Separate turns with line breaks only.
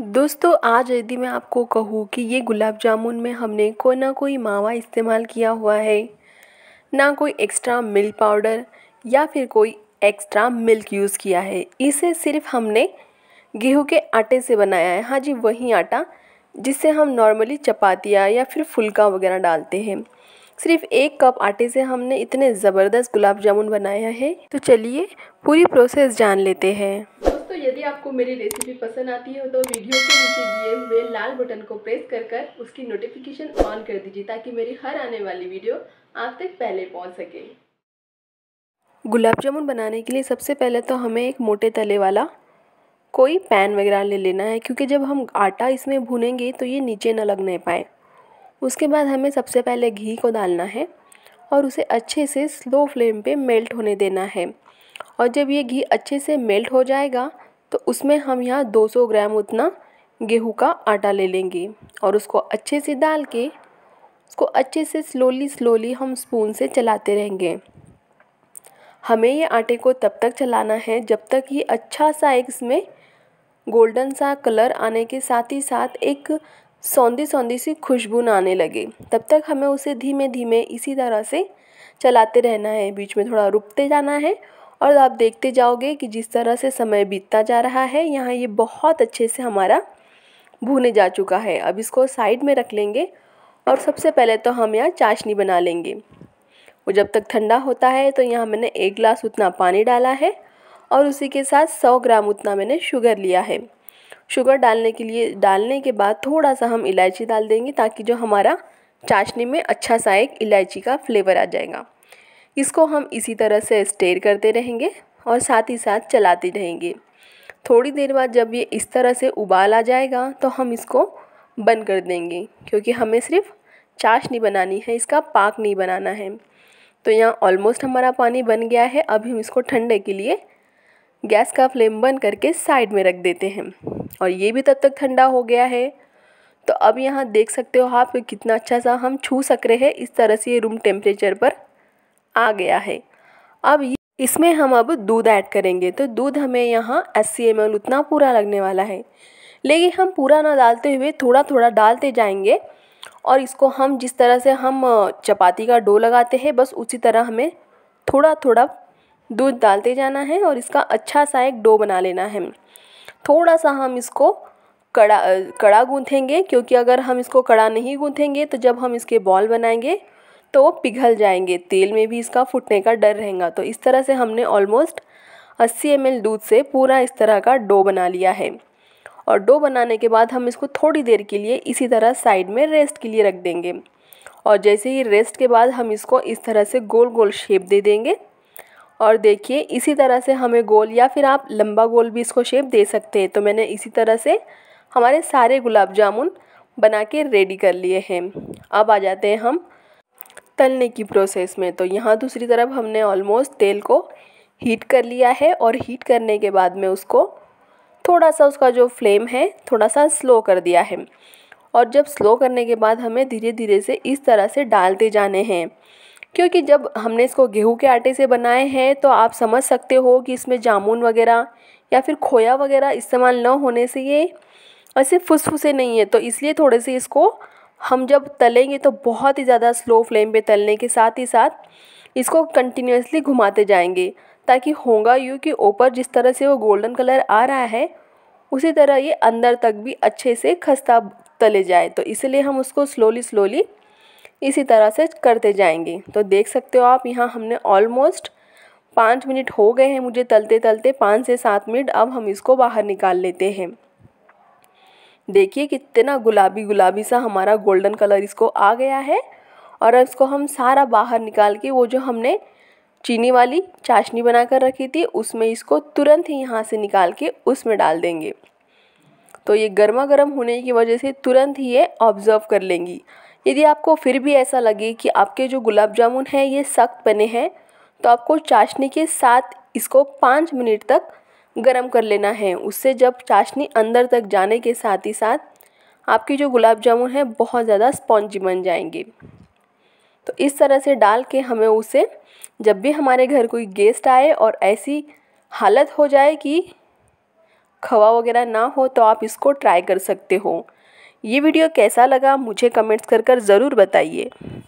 दोस्तों आज यदि मैं आपको कहूँ कि ये गुलाब जामुन में हमने कोई ना कोई मावा इस्तेमाल किया हुआ है ना कोई एक्स्ट्रा मिल्क पाउडर या फिर कोई एक्स्ट्रा मिल्क यूज़ किया है इसे सिर्फ हमने गेहूँ के आटे से बनाया है हाँ जी वही आटा जिससे हम नॉर्मली चपातियाँ या फिर फुल्का वगैरह डालते हैं सिर्फ एक कप आटे से हमने इतने ज़बरदस्त गुलाब जामुन बनाया है तो चलिए पूरी प्रोसेस जान लेते हैं दोस्तों यदि आपको मेरी रेसिपी पसंद आती है तो वीडियो के नीचे दिए हुए लाल बटन को प्रेस कर कर उसकी नोटिफिकेशन ऑन कर दीजिए ताकि मेरी हर आने वाली वीडियो आप तक पहले पहुंच सके गुलाब जामुन बनाने के लिए सबसे पहले तो हमें एक मोटे तले वाला कोई पैन वगैरह ले लेना है क्योंकि जब हम आटा इसमें भूनेंगे तो ये नीचे न लग नहीं पाए उसके बाद हमें सबसे पहले घी को डालना है और उसे अच्छे से स्लो फ्लेम पे मेल्ट होने देना है और जब ये घी अच्छे से मेल्ट हो जाएगा तो उसमें हम यहाँ 200 ग्राम उतना गेहूं का आटा ले लेंगे और उसको अच्छे से डाल के उसको अच्छे से स्लोली स्लोली हम स्पून से चलाते रहेंगे हमें ये आटे को तब तक चलाना है जब तक ये अच्छा सा एक इसमें गोल्डन सा कलर आने के साथ ही साथ एक सौंधी सौंधी सी खुशबू ना आने लगे तब तक हमें उसे धीमे धीमे इसी तरह से चलाते रहना है बीच में थोड़ा रुकते जाना है और आप देखते जाओगे कि जिस तरह से समय बीतता जा रहा है यहाँ ये बहुत अच्छे से हमारा भुने जा चुका है अब इसको साइड में रख लेंगे और सबसे पहले तो हम यहाँ चाशनी बना लेंगे वो जब तक ठंडा होता है तो यहाँ मैंने एक गिलास उतना पानी डाला है और उसी के साथ सौ ग्राम उतना मैंने शुगर लिया है शुगर डालने के लिए डालने के बाद थोड़ा सा हम इलायची डाल देंगे ताकि जो हमारा चाशनी में अच्छा सा एक इलायची का फ्लेवर आ जाएगा इसको हम इसी तरह से स्टेयर करते रहेंगे और साथ ही साथ चलाते रहेंगे थोड़ी देर बाद जब ये इस तरह से उबाल आ जाएगा तो हम इसको बंद कर देंगे क्योंकि हमें सिर्फ चाशनी बनानी है इसका पाक नहीं बनाना है तो यहाँ ऑलमोस्ट हमारा पानी बन गया है अभी हम इसको ठंडे के लिए गैस का फ्लेम बंद करके साइड में रख देते हैं और ये भी तब तक ठंडा हो गया है तो अब यहाँ देख सकते हो आप कितना अच्छा सा हम छू सक रहे हैं इस तरह से ये रूम टेम्परेचर पर आ गया है अब इसमें हम अब दूध ऐड करेंगे तो दूध हमें यहाँ अस्सी एम उतना पूरा लगने वाला है लेकिन हम पूरा ना डालते हुए थोड़ा थोड़ा डालते जाएंगे और इसको हम जिस तरह से हम चपाती का डो लगाते हैं बस उसी तरह हमें थोड़ा थोड़ा दूध डालते जाना है और इसका अच्छा सा एक डो बना लेना है थोड़ा सा हम इसको कड़ा कड़ा गूँथेंगे क्योंकि अगर हम इसको कड़ा नहीं गूँथेंगे तो जब हम इसके बॉल बनाएंगे तो पिघल जाएंगे तेल में भी इसका फूटने का डर रहेगा तो इस तरह से हमने ऑलमोस्ट 80 एम दूध से पूरा इस तरह का डो बना लिया है और डो बनाने के बाद हम इसको थोड़ी देर के लिए इसी तरह साइड में रेस्ट के लिए रख देंगे और जैसे ही रेस्ट के बाद हम इसको इस तरह से गोल गोल शेप दे देंगे और देखिए इसी तरह से हमें गोल या फिर आप लंबा गोल भी इसको शेप दे सकते हैं तो मैंने इसी तरह से हमारे सारे गुलाब जामुन बना के रेडी कर लिए हैं अब आ जाते हैं हम तलने की प्रोसेस में तो यहाँ दूसरी तरफ हमने ऑलमोस्ट तेल को हीट कर लिया है और हीट करने के बाद में उसको थोड़ा सा उसका जो फ्लेम है थोड़ा सा स्लो कर दिया है और जब स्लो करने के बाद हमें धीरे धीरे से इस तरह से डालते जाने हैं क्योंकि जब हमने इसको गेहूं के आटे से बनाए हैं तो आप समझ सकते हो कि इसमें जामुन वगैरह या फिर खोया वगैरह इस्तेमाल न होने से ये ऐसे फुसफुसे नहीं है तो इसलिए थोड़े से इसको हम जब तलेंगे तो बहुत ही ज़्यादा स्लो फ्लेम पे तलने के साथ ही साथ इसको कंटिन्यूसली घुमाते जाएंगे ताकि होगा यूँ कि ऊपर जिस तरह से वो गोल्डन कलर आ रहा है उसी तरह ये अंदर तक भी अच्छे से खस्ता तले जाए तो इसलिए हम उसको स्लोली स्लोली इसी तरह से करते जाएंगे तो देख सकते हो आप यहाँ हमने ऑलमोस्ट पाँच मिनट हो गए हैं मुझे तलते तलते पाँच से सात मिनट अब हम इसको बाहर निकाल लेते हैं देखिए कितना गुलाबी गुलाबी सा हमारा गोल्डन कलर इसको आ गया है और इसको हम सारा बाहर निकाल के वो जो हमने चीनी वाली चाशनी बनाकर रखी थी उसमें इसको तुरंत ही यहाँ से निकाल के उसमें डाल देंगे तो ये गर्मा गर्म होने की वजह से तुरंत ही ये ऑब्ज़र्व कर लेंगी यदि आपको फिर भी ऐसा लगे कि आपके जो गुलाब जामुन हैं ये सख्त बने हैं तो आपको चाशनी के साथ इसको पाँच मिनट तक गर्म कर लेना है उससे जब चाशनी अंदर तक जाने के साथ ही साथ आपकी जो गुलाब जामुन है बहुत ज़्यादा स्पॉन्जी बन जाएंगे तो इस तरह से डाल के हमें उसे जब भी हमारे घर कोई गेस्ट आए और ऐसी हालत हो जाए कि खवा वगैरह ना हो तो आप इसको ट्राई कर सकते हो ये वीडियो कैसा लगा मुझे कमेंट्स कर कर ज़रूर बताइए